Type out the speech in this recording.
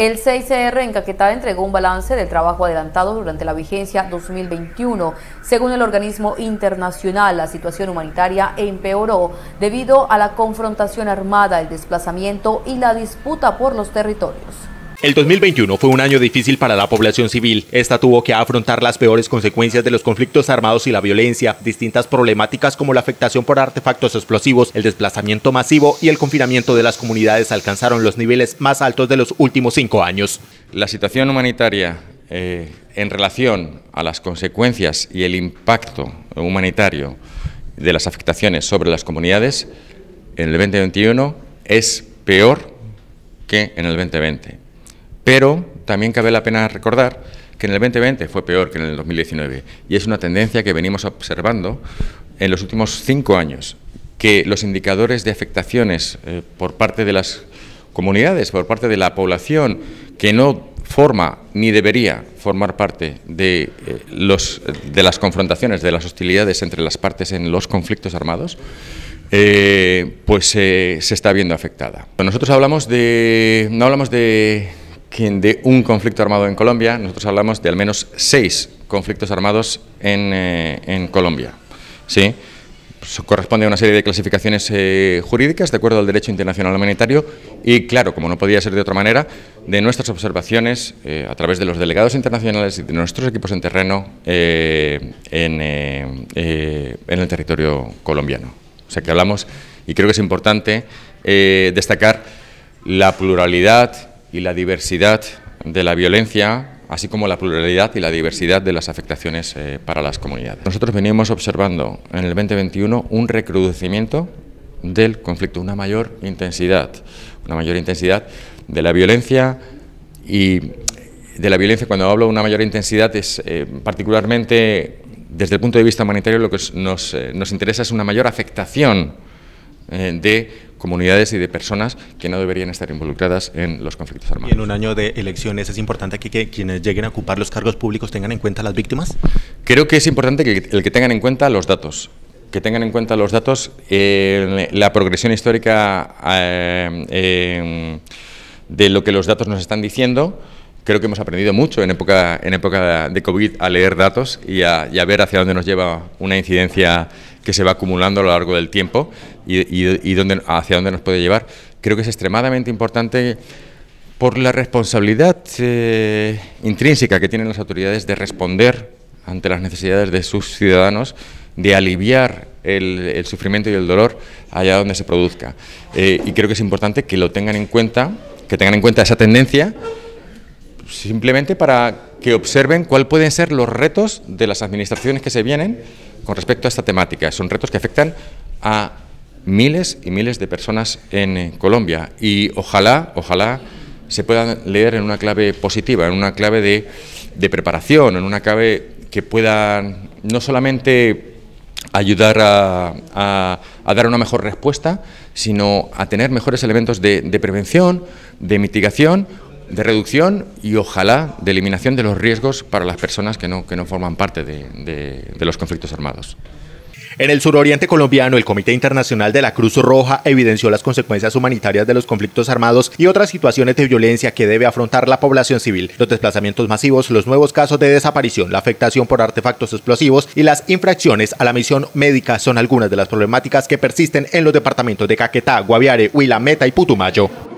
El CICR en Caquetá entregó un balance del trabajo adelantado durante la vigencia 2021. Según el organismo internacional, la situación humanitaria empeoró debido a la confrontación armada, el desplazamiento y la disputa por los territorios. El 2021 fue un año difícil para la población civil. Esta tuvo que afrontar las peores consecuencias de los conflictos armados y la violencia, distintas problemáticas como la afectación por artefactos explosivos, el desplazamiento masivo y el confinamiento de las comunidades alcanzaron los niveles más altos de los últimos cinco años. La situación humanitaria eh, en relación a las consecuencias y el impacto humanitario de las afectaciones sobre las comunidades en el 2021 es peor que en el 2020. Pero también cabe la pena recordar que en el 2020 fue peor que en el 2019 y es una tendencia que venimos observando en los últimos cinco años, que los indicadores de afectaciones eh, por parte de las comunidades, por parte de la población que no forma ni debería formar parte de, eh, los, de las confrontaciones, de las hostilidades entre las partes en los conflictos armados, eh, pues se está viendo afectada. Nosotros hablamos de, no hablamos de que de un conflicto armado en Colombia, nosotros hablamos de al menos seis conflictos armados en, eh, en Colombia. ¿sí? Pues, corresponde a una serie de clasificaciones eh, jurídicas de acuerdo al derecho internacional humanitario y, claro, como no podía ser de otra manera, de nuestras observaciones eh, a través de los delegados internacionales y de nuestros equipos en terreno en, en el territorio colombiano. O sea que hablamos, y creo que es importante destacar la pluralidad y la diversidad de la violencia, así como la pluralidad y la diversidad de las afectaciones eh, para las comunidades. Nosotros venimos observando en el 2021 un recrudecimiento del conflicto, una mayor intensidad, una mayor intensidad de la violencia y de la violencia, cuando hablo de una mayor intensidad, es eh, particularmente desde el punto de vista humanitario lo que nos, eh, nos interesa es una mayor afectación de comunidades y de personas que no deberían estar involucradas en los conflictos armados. ¿Y en un año de elecciones es importante que, quienes lleguen a ocupar los cargos públicos tengan en cuenta a las víctimas? Creo que es importante que, el que tengan en cuenta los datos que tengan en cuenta los datos, eh, la progresión histórica eh, em, de lo que los datos nos están diciendo, creo que hemos aprendido mucho en época, en época de COVID a leer datos y y a ver hacia dónde nos lleva una incidencia que se va acumulando a lo largo del tiempo y, y, hacia dónde nos puede llevar. Creo que es extremadamente importante por la responsabilidad eh, intrínseca que tienen las autoridades de responder ante las necesidades de sus ciudadanos, de aliviar el, sufrimiento y el dolor allá donde se produzca. Eh, y creo que es importante que lo tengan en cuenta, que tengan en cuenta esa tendencia, simplemente para que observen cuáles pueden ser los retos de las administraciones que se vienen con respecto a esta temática. Son retos que afectan a miles y miles de personas en eh, Colombia y ojalá, ojalá se puedan leer en una clave positiva, en una clave de, preparación, en una clave que pueda no solamente ayudar a, dar una mejor respuesta, sino a tener mejores elementos de, de prevención, de mitigación de reducción y ojalá de eliminación de los riesgos para las personas que no, que no forman parte de, los conflictos armados. En el suroriente colombiano, el Comité Internacional de la Cruz Roja evidenció las consecuencias humanitarias de los conflictos armados y otras situaciones de violencia que debe afrontar la población civil, los desplazamientos masivos, los nuevos casos de desaparición, la afectación por artefactos explosivos y las infracciones a la misión médica son algunas de las problemáticas que persisten en los departamentos de Caquetá, Guaviare, Huila, Meta y Putumayo.